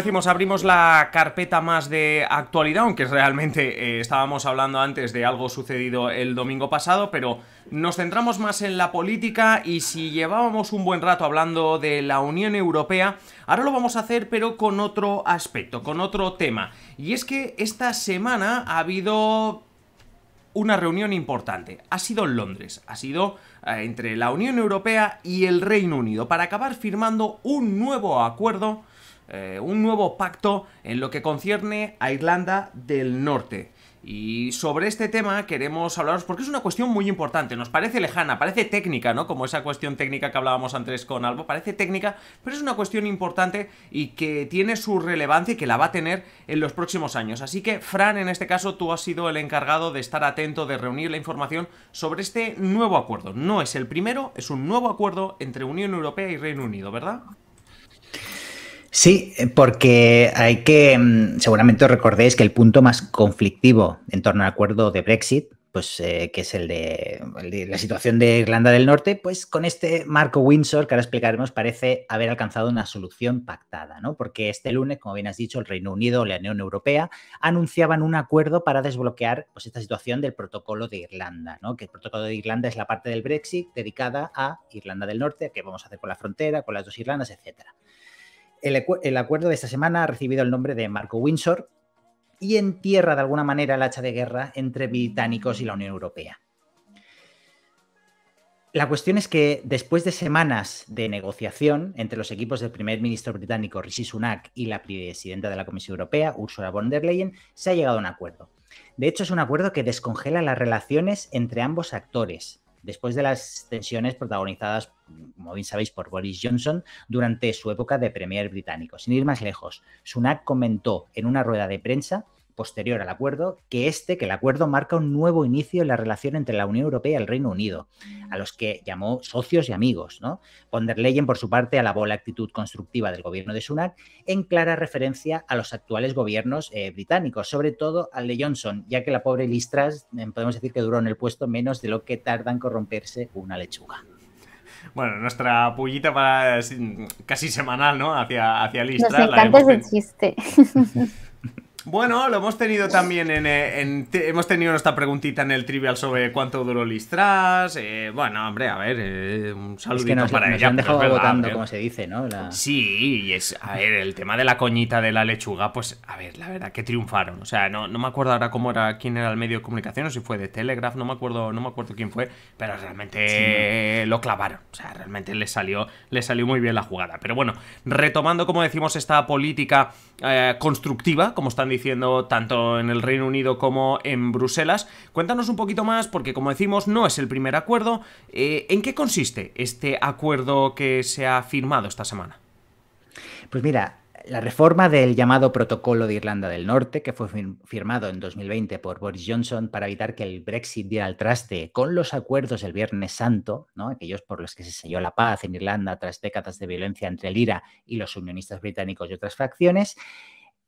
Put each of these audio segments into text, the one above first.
decimos, abrimos la carpeta más de actualidad, aunque realmente eh, estábamos hablando antes de algo sucedido el domingo pasado, pero nos centramos más en la política y si llevábamos un buen rato hablando de la Unión Europea, ahora lo vamos a hacer pero con otro aspecto, con otro tema. Y es que esta semana ha habido una reunión importante. Ha sido en Londres, ha sido eh, entre la Unión Europea y el Reino Unido para acabar firmando un nuevo acuerdo eh, un nuevo pacto en lo que concierne a Irlanda del Norte. Y sobre este tema queremos hablaros porque es una cuestión muy importante. Nos parece lejana, parece técnica, ¿no? Como esa cuestión técnica que hablábamos antes con Albo, parece técnica, pero es una cuestión importante y que tiene su relevancia y que la va a tener en los próximos años. Así que, Fran, en este caso tú has sido el encargado de estar atento, de reunir la información sobre este nuevo acuerdo. No es el primero, es un nuevo acuerdo entre Unión Europea y Reino Unido, ¿verdad? Sí, eh, porque hay que, mm, seguramente os recordéis que el punto más conflictivo en torno al acuerdo de Brexit, pues eh, que es el de, la situación de Irlanda del Norte, pues con este Marco Windsor, que ahora explicaremos, parece haber alcanzado una solución pactada, ¿no? Porque este lunes, como bien has dicho, el Reino Unido y la Unión Europea anunciaban un acuerdo para desbloquear pues, esta situación del protocolo de Irlanda, ¿no? Que el protocolo de Irlanda es la parte del Brexit dedicada a Irlanda del Norte, qué vamos a hacer con la frontera, con las dos Irlandas, etcétera. El, acuerdo de esta semana ha recibido el nombre de Marco Windsor y entierra de alguna manera el hacha de guerra entre británicos y la Unión Europea. La cuestión es que después de semanas de negociación entre los equipos del primer ministro británico Rishi Sunak y la presidenta de la Comisión Europea, Ursula von der Leyen, se ha llegado a un acuerdo. De hecho, es un acuerdo que descongela las relaciones entre ambos actores, después de las tensiones protagonizadas, como bien sabéis, por Boris Johnson durante su época de Premier británico. Sin ir más lejos, Sunak comentó en una rueda de prensa posterior al acuerdo que este, que el acuerdo marca un nuevo inicio en la relación entre la Unión Europea y el Reino Unido, a los que llamó socios y amigos. ¿no? Ponder Leyen, por su parte, alabó la actitud constructiva del gobierno de Sunak en clara referencia a los actuales gobiernos eh, británicos, sobre todo al de Johnson, ya que la pobre Listras eh, podemos decir que duró en el puesto menos de lo que tarda en corromperse una lechuga bueno, nuestra pullita para eh, casi semanal, ¿no? Hacia, hacia Listra. Nos encanta chiste. Bueno, lo hemos tenido también en, eh, hemos tenido nuestra preguntita en el trivial sobre cuánto duró Listras. Eh, bueno, hombre, a ver, eh, un saludito para ellos Han dejado verdad, como se dice, ¿no? Sí, y es, a ver, el tema de la coñita de la lechuga, pues, a ver, la verdad que triunfaron. O sea, no, me acuerdo ahora cómo era, quién era el medio de comunicación, o si fue de Telegraph, no me acuerdo, no me acuerdo quién fue, pero realmente lo clavaron. O sea, realmente le salió, le salió muy bien la jugada. Pero bueno, retomando, como decimos, esta política constructiva, como están diciendo tanto en el Reino Unido como en Bruselas. Cuéntanos un poquito más, porque como decimos, no es el primer acuerdo. Eh, ¿En qué consiste este acuerdo que se ha firmado esta semana? Pues mira, la reforma del llamado Protocolo de Irlanda del Norte, que fue firmado en 2020 por Boris Johnson para evitar que el Brexit diera al traste con los acuerdos del Viernes Santo, aquellos por los que se selló la paz en Irlanda tras décadas de violencia entre el IRA y los unionistas británicos y otras facciones,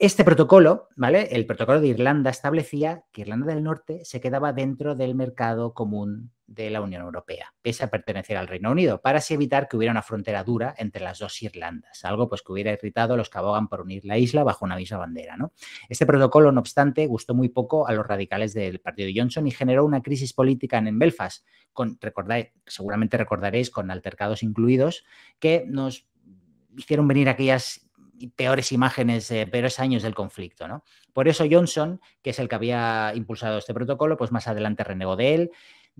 este protocolo, ¿vale? El protocolo de Irlanda establecía que Irlanda del Norte se quedaba dentro del mercado común de la Unión Europea, pese a pertenecer al Reino Unido, para así evitar que hubiera una frontera dura entre las dos Irlandas, algo pues que hubiera irritado a los que abogan por unir la isla bajo una misma bandera. ¿no? Este protocolo, no obstante, gustó muy poco a los radicales del partido Johnson y generó una crisis política en Belfast, con, seguramente recordaréis, con altercados incluidos, que nos hicieron venir aquellas peores imágenes, eh, peores años del conflicto. Por eso Johnson, que es el que había impulsado este protocolo, pues más adelante renegó de él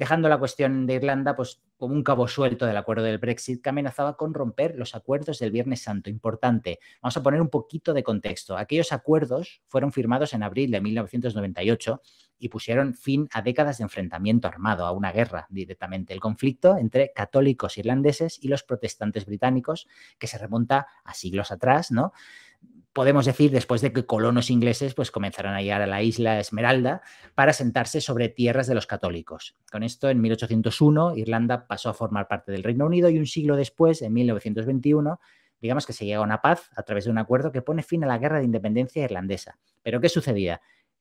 dejando la cuestión de Irlanda pues, como un cabo suelto del acuerdo del Brexit que amenazaba con romper los acuerdos del Viernes Santo. Importante, vamos a poner un poquito de contexto. Aquellos acuerdos fueron firmados en abril de 1998 y pusieron fin a décadas de enfrentamiento armado, a una guerra directamente, el conflicto entre católicos irlandeses y los protestantes británicos, que se remonta a siglos atrás, ¿no? podemos decir, después de que colonos ingleses pues, comenzaron a llegar a la isla Esmeralda para sentarse sobre tierras de los católicos. Con esto, en 1801, Irlanda pasó a formar parte del Reino Unido y un siglo después, en 1921, digamos que se llega a una paz a través de un acuerdo que pone fin a la guerra de independencia irlandesa. Pero ¿qué sucedía?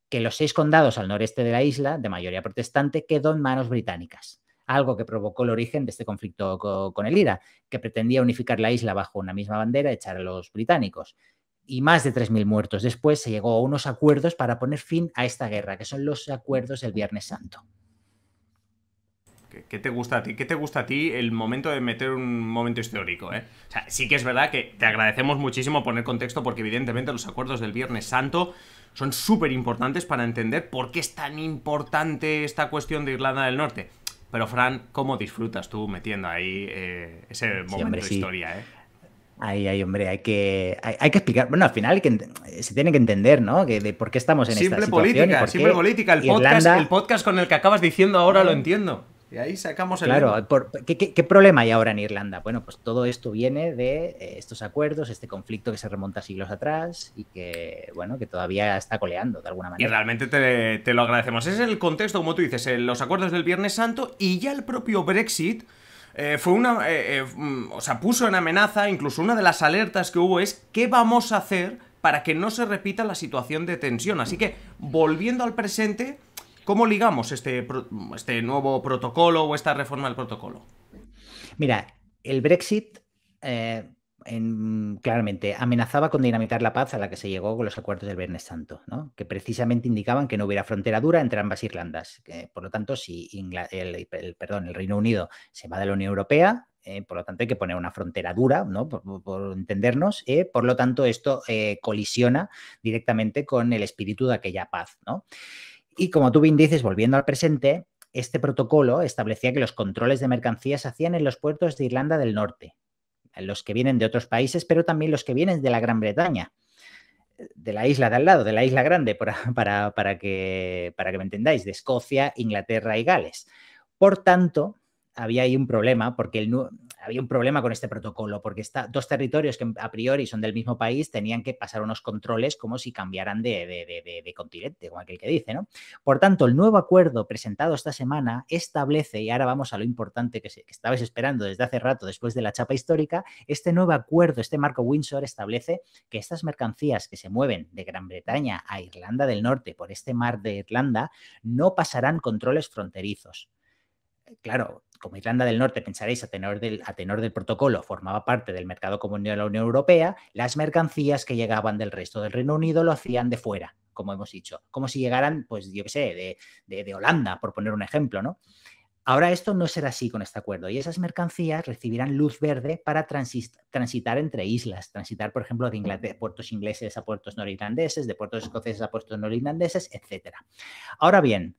Que los seis condados al noreste de la isla, de mayoría protestante, quedó en manos británicas algo que provocó el origen de este conflicto con el IRA, que pretendía unificar la isla bajo una misma bandera, y echar a los británicos y más de 3.000 muertos. Después se llegó a unos acuerdos para poner fin a esta guerra, que son los acuerdos del Viernes Santo. ¿Qué te gusta a ti? ¿Qué te gusta a ti el momento de meter un momento histórico? Eh? O sea, sí que es verdad que te agradecemos muchísimo poner contexto porque evidentemente los acuerdos del Viernes Santo son súper importantes para entender por qué es tan importante esta cuestión de Irlanda del Norte. Pero Fran, ¿cómo disfrutas tú metiendo ahí eh, ese momento de historia? Eh? Ay, ay, hombre, hay que, hay, que explicar. Bueno, al final que, se tiene que entender, ¿no? Que, de por qué estamos en esta política, situación. Por simple política, el podcast, el podcast con el que acabas diciendo ahora lo entiendo. Y ahí sacamos el. Claro, ¿qué, problema hay ahora en Irlanda? Bueno, pues todo esto viene de eh, estos acuerdos, este conflicto que se remonta siglos atrás y que, bueno, que todavía está coleando de alguna manera. Y realmente te, te lo agradecemos. Es el contexto, como tú dices, eh, los acuerdos del Viernes Santo y ya el propio Brexit eh, fue una... Eh, eh, mm, o sea, puso en amenaza, incluso una de las alertas que hubo es ¿qué vamos a hacer para que no se repita la situación de tensión? Así que, volviendo al presente, ¿cómo ligamos este, este nuevo protocolo o esta reforma del protocolo? Mira, el Brexit claramente amenazaba con dinamitar la paz a la que se llegó con los acuerdos del Viernes Santo, que precisamente indicaban que no hubiera frontera dura entre ambas Irlandas. por lo tanto, si el, Reino Unido se va de la Unión Europea, eh, por lo tanto hay que poner una frontera dura, ¿no? por, entendernos, eh, por lo tanto esto eh, colisiona directamente con el espíritu de aquella paz. Y como tú bien dices, volviendo al presente, este protocolo establecía que los controles de mercancías se hacían en los puertos de Irlanda del Norte, los que vienen de otros países, pero también los que vienen de la Gran Bretaña, de la isla de al lado, de la isla grande, para, para, para que, para que me entendáis, de Escocia, Inglaterra y Gales. Por tanto, había ahí un problema porque el, había un problema con este protocolo, porque está, dos territorios que a priori son del mismo país tenían que pasar unos controles como si cambiaran de, continente, como aquel que dice, ¿no? Por tanto, el nuevo acuerdo presentado esta semana establece, y ahora vamos a lo importante que, estabas esperando desde hace rato, después de la chapa histórica, este nuevo acuerdo, este marco Windsor, establece que estas mercancías que se mueven de Gran Bretaña a Irlanda del Norte por este mar de Irlanda no pasarán controles fronterizos. Claro, como Irlanda del Norte, pensaréis, a tenor del, a del protocolo, formaba parte del mercado común de la Unión Europea, las mercancías que llegaban del resto del Reino Unido lo hacían de fuera, como hemos dicho, como si llegaran, pues yo qué sé, de, Holanda, por poner un ejemplo, ¿no? Ahora esto no será así con este acuerdo y esas mercancías recibirán luz verde para transitar entre islas, transitar, por ejemplo, de puertos ingleses a puertos norirlandeses, de puertos escoceses a puertos norirlandeses, etc. Ahora bien,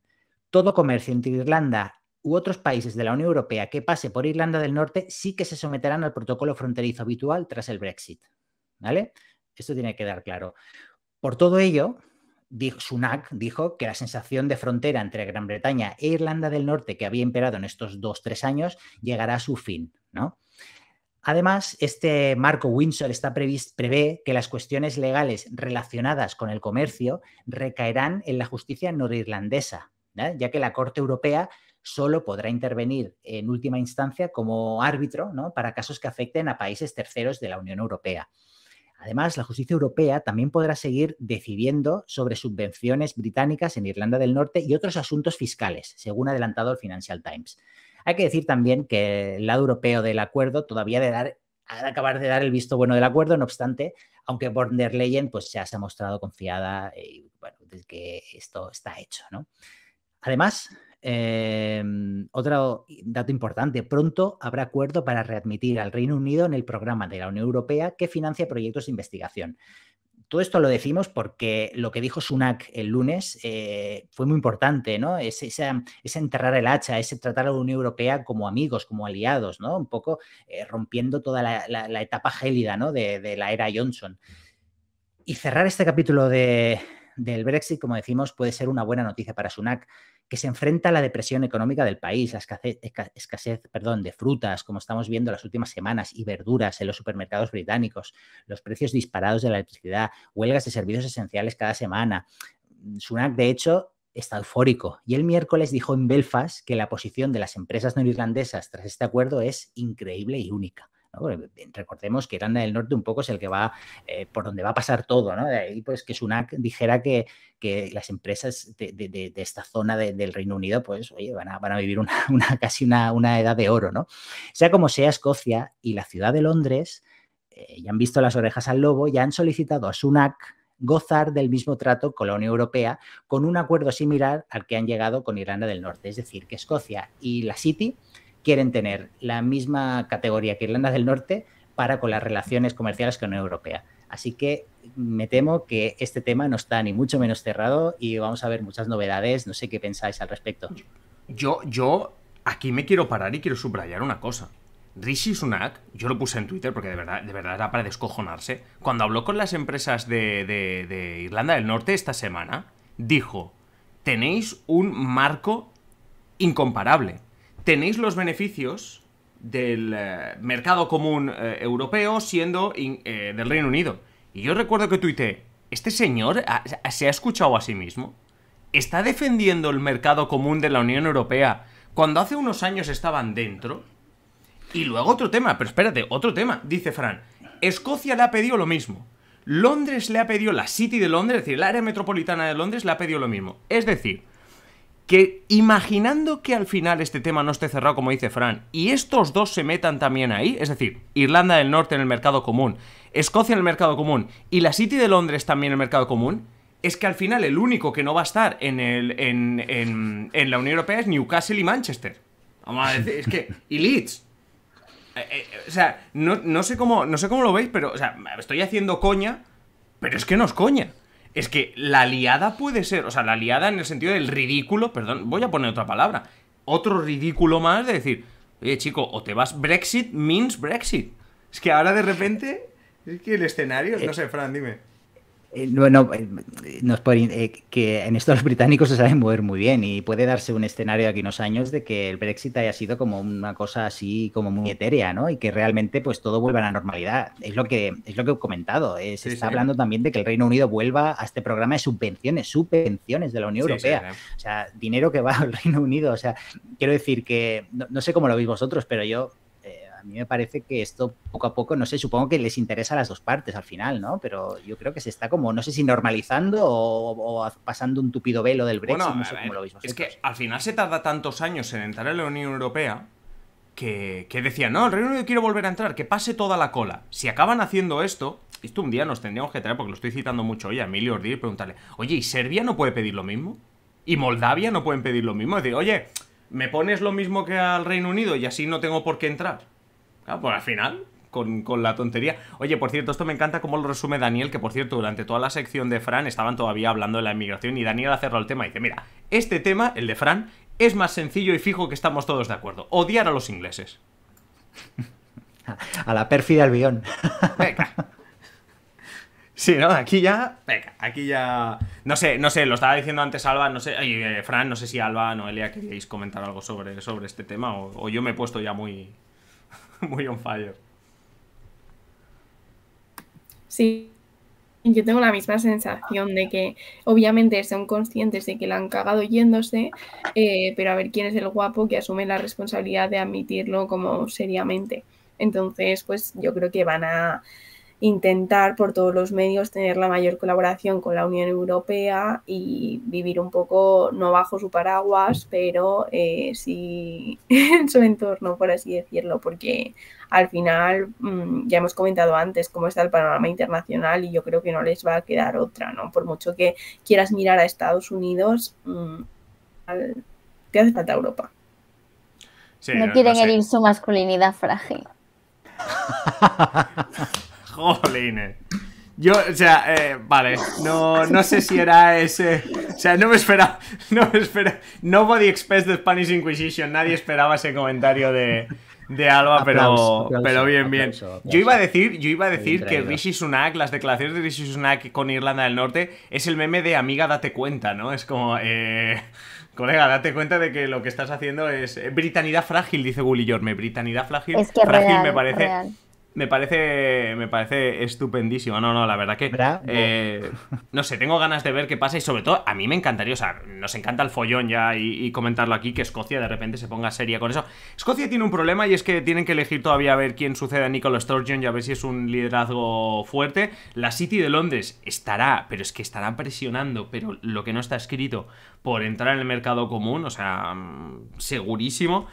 todo comercio entre Irlanda u otros países de la Unión Europea que pase por Irlanda del Norte sí que se someterán al protocolo fronterizo habitual tras el Brexit. ¿Vale? Esto tiene que quedar claro. Por todo ello, Sunak dijo que la sensación de frontera entre Gran Bretaña e Irlanda del Norte que había imperado en estos dos, tres años llegará a su fin, Además, este marco Windsor está prevé que las cuestiones legales relacionadas con el comercio recaerán en la justicia norirlandesa, ya que la Corte Europea solo podrá intervenir en última instancia como árbitro ¿no? para casos que afecten a países terceros de la Unión Europea. Además, la justicia europea también podrá seguir decidiendo sobre subvenciones británicas en Irlanda del Norte y otros asuntos fiscales, según ha adelantado el Financial Times. Hay que decir también que el lado europeo del acuerdo todavía de dar, acabar de dar el visto bueno del acuerdo, no obstante, aunque Border Leyen pues, ya se ha mostrado confiada y, de que esto está hecho. ¿no? Además, Em, otro dato importante, pronto habrá acuerdo para readmitir al Reino Unido en el programa de la Unión Europea que financia proyectos de investigación. Todo esto lo decimos porque lo que dijo Sunak el lunes eh, fue muy importante, ¿no? Es, ese enterrar el hacha, ese tratar a la Unión Europea como amigos, como aliados, ¿no? Un poco eh, rompiendo toda la, etapa gélida, ¿no? de la era Johnson. Y cerrar este capítulo de, del Brexit, como decimos, puede ser una buena noticia para Sunak, que se enfrenta a la depresión económica del país, la escasez, perdón, de frutas, como estamos viendo las últimas semanas, y verduras en los supermercados británicos, los precios disparados de la electricidad, huelgas de servicios esenciales cada semana. Sunak, de hecho, está eufórico. Y el miércoles dijo en Belfast que la posición de las empresas norirlandesas tras este acuerdo es increíble y única. Recordemos que Irlanda del Norte un poco es el que va eh, por donde va a pasar todo, ¿no? De pues que Sunak dijera que, que las empresas de, esta zona del Reino Unido, pues, oye, van a, vivir casi una, edad de oro, ¿no? Sea como sea, Escocia y la ciudad de Londres eh, ya han visto las orejas al lobo, ya han solicitado a Sunak gozar del mismo trato con la Unión Europea con un acuerdo similar al que han llegado con Irlanda del Norte. Es decir, que Escocia y la City quieren tener la misma categoría que Irlanda del Norte para con las relaciones comerciales con la Unión Europea. Así que me temo que este tema no está ni mucho menos cerrado y vamos a ver muchas novedades. No sé qué pensáis al respecto. Yo, yo aquí me quiero parar y quiero subrayar una cosa. Rishi Sunak, yo lo puse en Twitter porque de verdad, de verdad era para descojonarse, cuando habló con las empresas de, de Irlanda del Norte esta semana, dijo, tenéis un marco incomparable tenéis los beneficios del eh, mercado común eh, europeo siendo eh, del Reino Unido. Y yo recuerdo que tuiteé, ¿este señor se ha escuchado a sí mismo? ¿Está defendiendo el mercado común de la Unión Europea cuando hace unos años estaban dentro? Y luego otro tema, pero espérate, otro tema, dice Fran. Escocia le ha pedido lo mismo. Londres le ha pedido, la City de Londres, es decir, el área metropolitana de Londres le ha pedido lo mismo. Es decir, que imaginando que al final este tema no esté cerrado, como dice Fran, y estos dos se metan también ahí, es decir, Irlanda del Norte en el mercado común, Escocia en el mercado común y la City de Londres también en el mercado común, es que al final el único que no va a estar en, el, en, la Unión Europea es Newcastle y Manchester. Vamos a decir, es que. Y Leeds. Eh, eh, eh, o sea, no, sé cómo, no sé cómo lo veis, pero. O sea, estoy haciendo coña, pero es que no es coña es que la liada puede ser, o sea, la liada en el sentido del ridículo, perdón, voy a poner otra palabra, otro ridículo más de decir, oye chico, o te vas Brexit means Brexit. Es que ahora de repente, es que el escenario, no eh, sé, Fran, dime. Eh, bueno, eh, no es eh, que en esto los británicos se saben mover muy bien y puede darse un escenario aquí unos años de que el Brexit haya sido como una cosa así como muy etérea, ¿no? Y que realmente pues todo vuelva a la normalidad. Es lo que es lo que he comentado. se está hablando también de que el Reino Unido vuelva a este programa de subvenciones, subvenciones de la Unión Europea. O sea, dinero que va al Reino Unido. O sea, quiero decir que no sé cómo lo veis vosotros, pero yo a mí me parece que esto poco a poco, no sé, supongo que les interesa a las dos partes al final, ¿no? Pero yo creo que se está como, no sé si normalizando o, pasando un tupido velo del Brexit, bueno, lo Es que al final se tarda tantos años en entrar a la Unión Europea que, que decían, no, el Reino Unido quiero volver a entrar, que pase toda la cola. Si acaban haciendo esto, esto un día nos tendríamos que traer, porque lo estoy citando mucho hoy a Emilio y preguntarle, oye, ¿y Serbia no puede pedir lo mismo? ¿Y Moldavia no pueden pedir lo mismo? Es decir, oye, ¿me pones lo mismo que al Reino Unido y así no tengo por qué entrar? pues al final, con, la tontería. Oye, por cierto, esto me encanta cómo lo resume Daniel, que por cierto, durante toda la sección de Fran estaban todavía hablando de la inmigración y Daniel ha cerrado el tema y dice, mira, este tema, el de Fran, es más sencillo y fijo que estamos todos de acuerdo. Odiar a los ingleses. A la pérfida Albión. Venga. Sí, ¿no? Aquí ya. Venga, aquí ya. No sé, no sé, lo estaba diciendo antes Alba, no sé. Eh, Fran, no sé si Alba, Noelia, queríais comentar algo sobre, sobre este tema o yo me he puesto ya muy, muy on fire. Sí, yo tengo la misma sensación de que obviamente son conscientes de que la han cagado yéndose, eh, pero a ver quién es el guapo que asume la responsabilidad de admitirlo como seriamente. Entonces, pues yo creo que van a intentar por todos los medios tener la mayor colaboración con la Unión Europea y vivir un poco no bajo su paraguas, pero eh, sí en su entorno, por así decirlo, porque al final mm, ya hemos comentado antes cómo está el panorama internacional y yo creo que no les va a quedar otra, ¿no? Por mucho que quieras mirar a Estados Unidos, mm, te hace falta Europa. no, quieren herir su masculinidad frágil. Yo, o sea, eh, vale, no, sé si era ese. O sea, no me esperaba. No me Nobody expects the Spanish Inquisition. Nadie esperaba ese comentario de, de Alba, pero, pero bien, bien. yo iba a decir, yo iba a decir que Rishi Sunak, las declaraciones de Rishi Sunak con Irlanda del Norte, es el meme de amiga, date cuenta, ¿no? Es como. Eh, colega, date cuenta de que lo que estás haciendo es. Eh, Britanidad frágil, dice Willy Jorme, Britanidad frágil, frágil me parece. Me parece, me parece estupendísimo. No, no, la verdad que. Eh, no sé, tengo ganas de ver qué pasa y sobre todo a mí me encantaría, o sea, nos encanta el follón ya y, comentarlo aquí, que Escocia de repente se ponga seria con eso. Escocia tiene un problema y es que tienen que elegir todavía a ver quién sucede a Nicolás Sturgeon y a ver si es un liderazgo fuerte. La City de Londres estará, pero es que estará presionando, pero lo que no está escrito por entrar en el mercado común, o sea, mm, segurísimo.